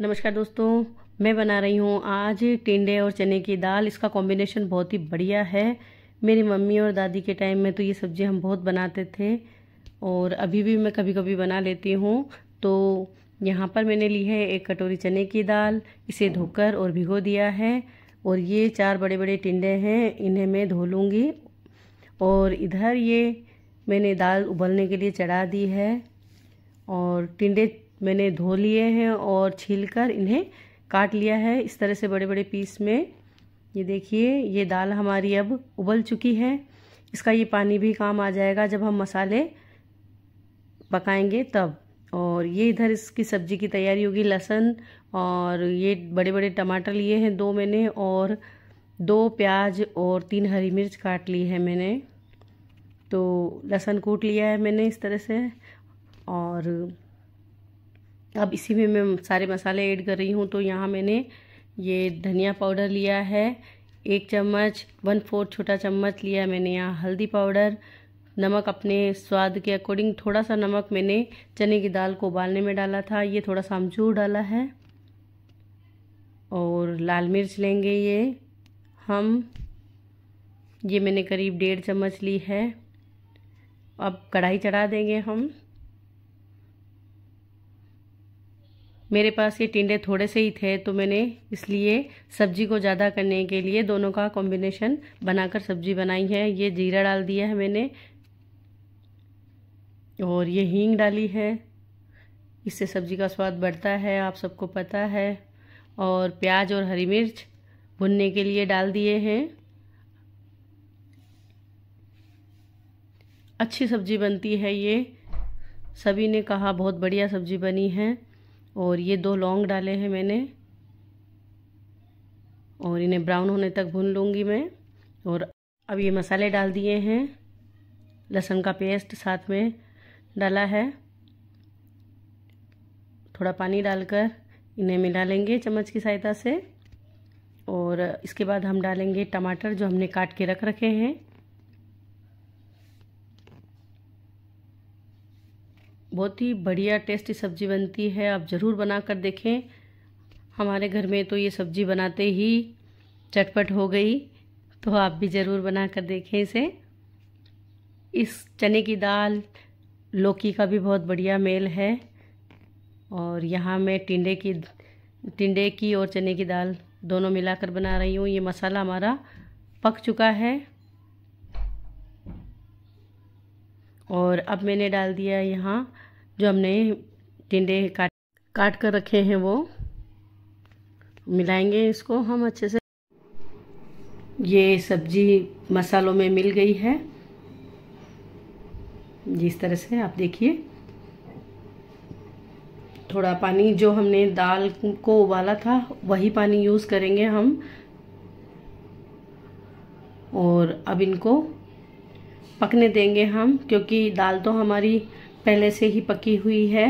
नमस्कार दोस्तों मैं बना रही हूँ आज टिंडे और चने की दाल इसका कॉम्बिनेशन बहुत ही बढ़िया है मेरी मम्मी और दादी के टाइम में तो ये सब्ज़ी हम बहुत बनाते थे और अभी भी मैं कभी कभी बना लेती हूँ तो यहाँ पर मैंने ली है एक कटोरी चने की दाल इसे धोकर और भिगो दिया है और ये चार बड़े बड़े टिंडे हैं इन्हें मैं धो लूँगी और इधर ये मैंने दाल उबलने के लिए चढ़ा दी है और टिंडे मैंने धो लिए हैं और छीलकर इन्हें काट लिया है इस तरह से बड़े बड़े पीस में ये देखिए ये दाल हमारी अब उबल चुकी है इसका ये पानी भी काम आ जाएगा जब हम मसाले पकाएंगे तब और ये इधर इसकी सब्जी की तैयारी होगी लहसुन और ये बड़े बड़े टमाटर लिए हैं दो मैंने और दो प्याज और तीन हरी मिर्च काट ली है मैंने तो लहसुन कूट लिया है मैंने इस तरह से और अब इसी में मैं सारे मसाले ऐड कर रही हूँ तो यहाँ मैंने ये धनिया पाउडर लिया है एक चम्मच वन फोर्थ छोटा चम्मच लिया मैंने यहाँ हल्दी पाउडर नमक अपने स्वाद के अकॉर्डिंग थोड़ा सा नमक मैंने चने की दाल को उबालने में डाला था ये थोड़ा सा अमचूर डाला है और लाल मिर्च लेंगे ये हम ये मैंने करीब डेढ़ चम्मच ली है अब कढ़ाई चढ़ा देंगे हम मेरे पास ये टिंडे थोड़े से ही थे तो मैंने इसलिए सब्जी को ज़्यादा करने के लिए दोनों का कॉम्बिनेशन बनाकर सब्जी बनाई है ये जीरा डाल दिया है मैंने और ये हींग डाली है इससे सब्जी का स्वाद बढ़ता है आप सबको पता है और प्याज और हरी मिर्च भुनने के लिए डाल दिए हैं अच्छी सब्जी बनती है ये सभी ने कहा बहुत बढ़िया सब्जी बनी है और ये दो लौंग डाले हैं मैंने और इन्हें ब्राउन होने तक भून लूँगी मैं और अब ये मसाले डाल दिए हैं लहसुन का पेस्ट साथ में डाला है थोड़ा पानी डालकर इन्हें मिला लेंगे चम्मच की सहायता से और इसके बाद हम डालेंगे टमाटर जो हमने काट के रख रखे हैं बहुत ही बढ़िया टेस्टी सब्ज़ी बनती है आप ज़रूर बना कर देखें हमारे घर में तो ये सब्ज़ी बनाते ही चटपट हो गई तो आप भी ज़रूर बना कर देखें इसे इस चने की दाल लौकी का भी बहुत बढ़िया मेल है और यहाँ मैं टिंडे की टिंडे की और चने की दाल दोनों मिलाकर बना रही हूँ ये मसाला हमारा पक चुका है और अब मैंने डाल दिया यहाँ जो हमने टिंडे काट काट कर रखे हैं वो मिलाएंगे इसको हम अच्छे से ये सब्जी मसालों में मिल गई है जिस तरह से आप देखिए थोड़ा पानी जो हमने दाल को उबाला था वही पानी यूज़ करेंगे हम और अब इनको पकने देंगे हम क्योंकि दाल तो हमारी पहले से ही पकी हुई है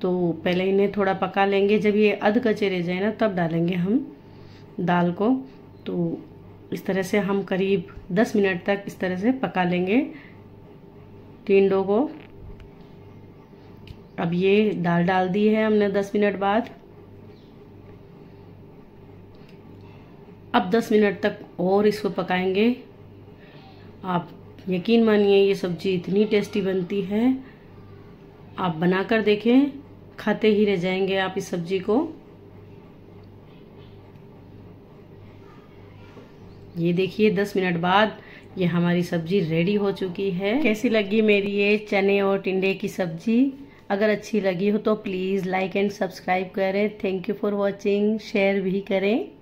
तो पहले इन्हें थोड़ा पका लेंगे जब ये अध कचे रह जाए ना तब डालेंगे हम दाल को तो इस तरह से हम करीब 10 मिनट तक इस तरह से पका लेंगे टिंडों को अब ये दाल डाल दी है हमने 10 मिनट बाद अब 10 मिनट तक और इसको पकाएंगे आप यकीन मानिए ये सब्जी इतनी टेस्टी बनती है आप बनाकर देखें खाते ही रह जाएंगे आप इस सब्जी को ये देखिए दस मिनट बाद ये हमारी सब्जी रेडी हो चुकी है कैसी लगी मेरी ये चने और टिंडे की सब्जी अगर अच्छी लगी हो तो प्लीज़ लाइक एंड सब्सक्राइब करें thank you for watching share भी करें